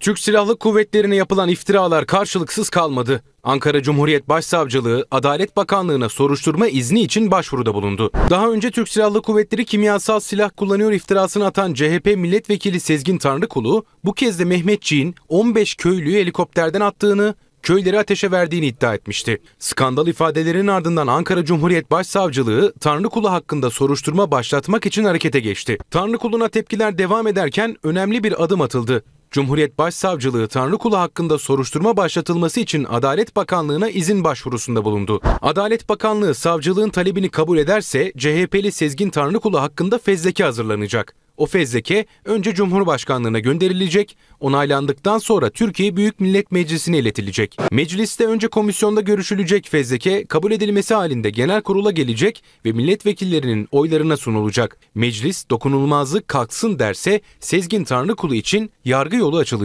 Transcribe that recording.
Türk Silahlı Kuvvetleri'ne yapılan iftiralar karşılıksız kalmadı. Ankara Cumhuriyet Başsavcılığı Adalet Bakanlığı'na soruşturma izni için başvuruda bulundu. Daha önce Türk Silahlı Kuvvetleri kimyasal silah kullanıyor iftirasını atan CHP milletvekili Sezgin Tanrıkulu bu kez de Mehmetçiğin 15 köylüyü helikopterden attığını köyleri ateşe verdiğini iddia etmişti. Skandal ifadelerin ardından Ankara Cumhuriyet Başsavcılığı Tanrıkulu hakkında soruşturma başlatmak için harekete geçti. Tanrıkulu'na tepkiler devam ederken önemli bir adım atıldı. Cumhuriyet Başsavcılığı Tanrıkulu hakkında soruşturma başlatılması için Adalet Bakanlığı'na izin başvurusunda bulundu. Adalet Bakanlığı savcılığın talebini kabul ederse CHP'li Sezgin Tanrıkulu hakkında fezleke hazırlanacak. O fezleke önce Cumhurbaşkanlığına gönderilecek, onaylandıktan sonra Türkiye Büyük Millet Meclisi'ne iletilecek. Mecliste önce komisyonda görüşülecek fezleke kabul edilmesi halinde genel kurula gelecek ve milletvekillerinin oylarına sunulacak. Meclis dokunulmazlık kalksın derse Sezgin Tanrıkulu için yargı yolu açılacak.